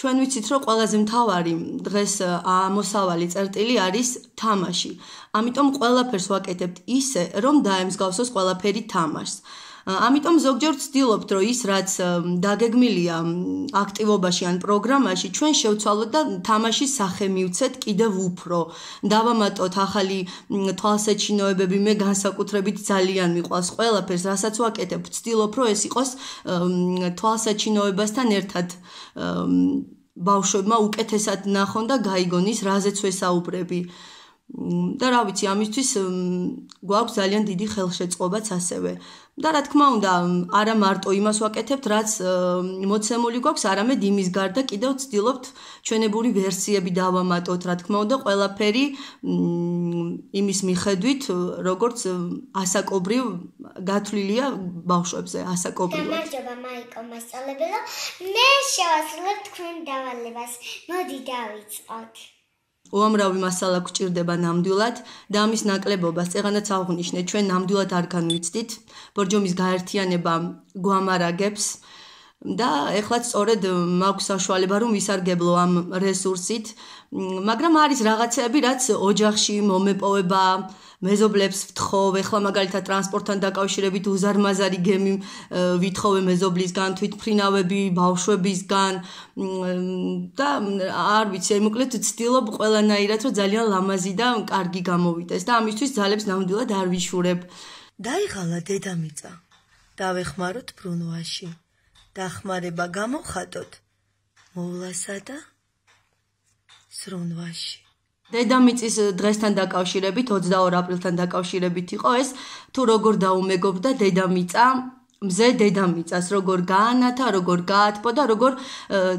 ჩვენ ვიცით, რომ ყველაზე მთავარი დღეს მოსავალი წერტილი არის თამაში. ამიტომ ყველაფერს ვაკეთებთ ისე, რომ დაემსგავსოს ყველაფერი თამაშს. ამიტომ ზოგჯერ ვცდილობთ, რომ ის რაც დაგეგმილია აქტივობაში ან პროგრამაში, ჩვენ შევცვალოთ და თამაშის სახე მივცეთ კიდევ უფრო. დავამატოთ ახალი თვალსაჩინოებები, მე განსაკუთრებით ძალიან მიყვარს ყველაფერს, რასაც ვაკეთებ, ვცდილობ, რომ ეს იყოს თვალსაჩინოებასთან ერთად ბავშვებმა უკეთესად ნახონ და გაიგონ ის, რაზეც ვსაუბრები. და რა ვიცი, ამისთვის გვაქვს ძალიან დიდი ხელშეწყობაც ასევე. და რა თქმა უნდა, არა მარტო იმას ვაკეთებთ, რაც მოცემული გვაქვს, არამედ იმის გარდა კიდევ ვცდილობთ ჩვენებური ვერსიები დავამატოთ, რა თქმა უნდა, ყველაფერი იმის მიხედვით, როგორც ასაკობრივ გათვლილია ბავშვებზე, ასაკობრივ. გამარჯობა, მაიკო, მასწავლებელო. მე შევასრულებ თქვენ დავალებას. მოდი დავიწყოთ. უამრავი მასალა გვჭირდება ნამდვილად და ამის ნაკლებობას წეგანაც აღვნიშნე ჩვენ ნამდვილად არ განვიცდით ბორჯომის გაერთიანება გვამარაგებს და ეხლა სწორედ მაქვს საშუალება რომ ვისარგებლო ამ რესურსით მაგრამ არის რაღაცები რაც ოჯახში მომეპოვება მეზობლებს ვთხოვ, ეხლა მაგალითად ტრანსპორტთან დაკავშირებით უზარმაზარი გემი ვითხოვე მეზობლისგან, თვითფრინავები, ბავშვებისგან და არ ვიცი, აი მოკლედ ვცდილობ ყველანაირად, რომ ძალიან ლამაზი და კარგი გამოვიდეს და ამისთვის ძალებს ნამდვილად არ ვიშურებ. დაიღალა დედამიწა. დავეხმაროთ ბრუნვაში. დახმარება გამოხატოთ. მოვლასა და სრონვაში. დედამიწის დღესთან დაკავშირებით 22 აპრილთან დაკავშირებით იყო ეს თუ როგორ დაუმეგობრდა დედამიწა მზე დედამიწას როგორ გაანათა როგორ გაათპო და როგორ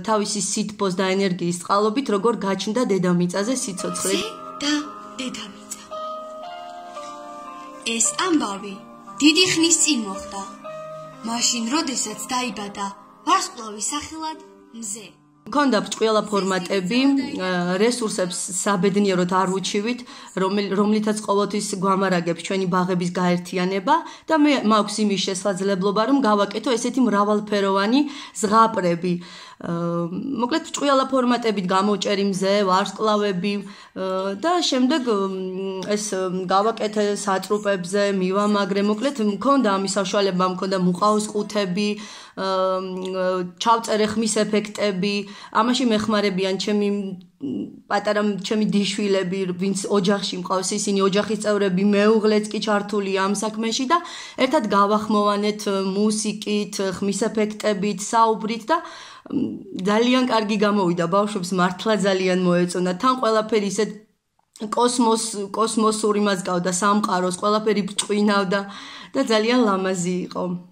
თავისი სითბოს და ენერგიის წყალობით როგორ გაჩნდა დედამიწაზე სიცოცხლე და დედამიწა ეს ამბავი დიდი ხნის წინ მოხდა მაშინ როდესაც დაიბადა ვარსკვლავის სახელად მზე მქონდა ბჭყიალა ფორმატები რესურსებს საბედნიეროდ არ უჩივით რომლითაც ყოველთვის გვამარაგებს ჩვენი ბაღების გაერთიანება და მე მაქვს იმის შესაძლებლობა რომ გავაკეთო ესეთი მრავალფეროვანი ზღაპრები მოკლედ ბჭყიალა ფორმატებით გამოჭერი მზე ვარსკლავები და შემდეგ ეს გავაკეთე სატრუპებზე მივამაგრე მოკლედ მქონდა ამის საშუალება მქონდა მუყაოს ყუთები ჩავწერე ხმის ეფექტები ამაში მეხმარებიან ჩემი პატარა ჩემი დიშვილები, ვინც ოჯახში მყავს, ისინი ოჯახის წევრები, მეუღლეც კი ჩართული ამ საქმეში და ერთად გავახმოვანეთ მუსიკით, ხმის ეფექტებით, საუბრით და ძალიან კარგი გამოვიდა ბავშვებს მართლა ძალიან მოეწონა. თან ყველაფერი ისეთ კოსმოს კოსმოსური მას გავდა სამყაროს, ყველაფერი ბწვინავდა და ძალიან ლამაზი იყო.